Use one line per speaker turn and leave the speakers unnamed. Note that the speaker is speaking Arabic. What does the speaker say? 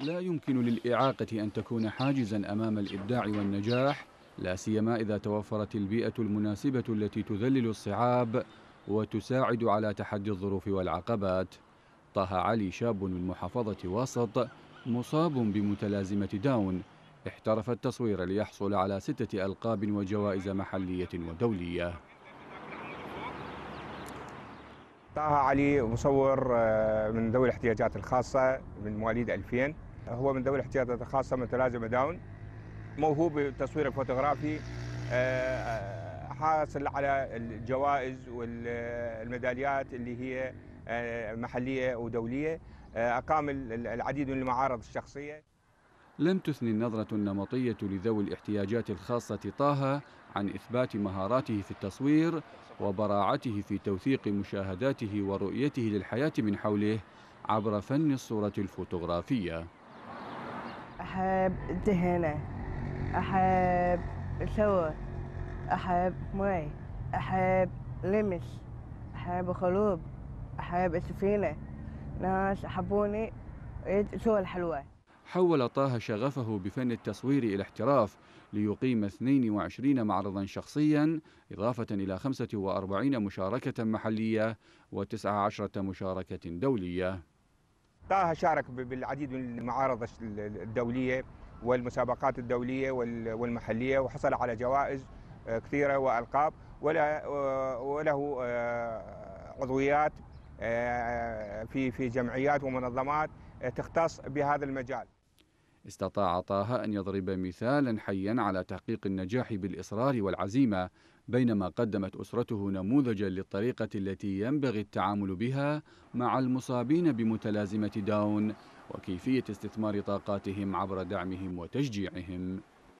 لا يمكن للإعاقة أن تكون حاجزا أمام الإبداع والنجاح لا سيما إذا توفرت البيئة المناسبة التي تذلل الصعاب وتساعد على تحدي الظروف والعقبات طه علي شاب من محافظة وسط مصاب بمتلازمة داون احترف التصوير ليحصل على ستة ألقاب وجوائز محلية ودولية
طه علي مصور آه، من ذوي الاحتياجات الخاصة من مواليد 2000 هو من ذوي الاحتياجات الخاصة متلازمة داون موهوب بالتصوير الفوتوغرافي آه، آه، حاصل على الجوائز والميداليات اللي هي محلية ودولية أقام العديد من المعارض الشخصية
لم تثني النظرة النمطية لذوي الاحتياجات الخاصة طه عن إثبات مهاراته في التصوير وبراعته في توثيق مشاهداته ورؤيته للحياة من حوله عبر فن الصورة الفوتوغرافية
أحب دهنة أحب صور أحب مي أحب لمس أحب خلوب أحب السفينة ناس أحبوني صور حلوة
حول طه شغفه بفن التصوير إلى احتراف ليقيم 22 معرضا شخصيا إضافة إلى 45 مشاركة محلية و19 مشاركة دولية
طه شارك بالعديد من المعارض الدولية والمسابقات الدولية والمحلية وحصل على جوائز آه، كثيرة وألقاب وله آه، عضويات آه، في في جمعيات ومنظمات تختص بهذا المجال
استطاع طه أن يضرب مثالا حيا على تحقيق النجاح بالإصرار والعزيمة بينما قدمت أسرته نموذجا للطريقة التي ينبغي التعامل بها مع المصابين بمتلازمة داون وكيفية استثمار طاقاتهم عبر دعمهم وتشجيعهم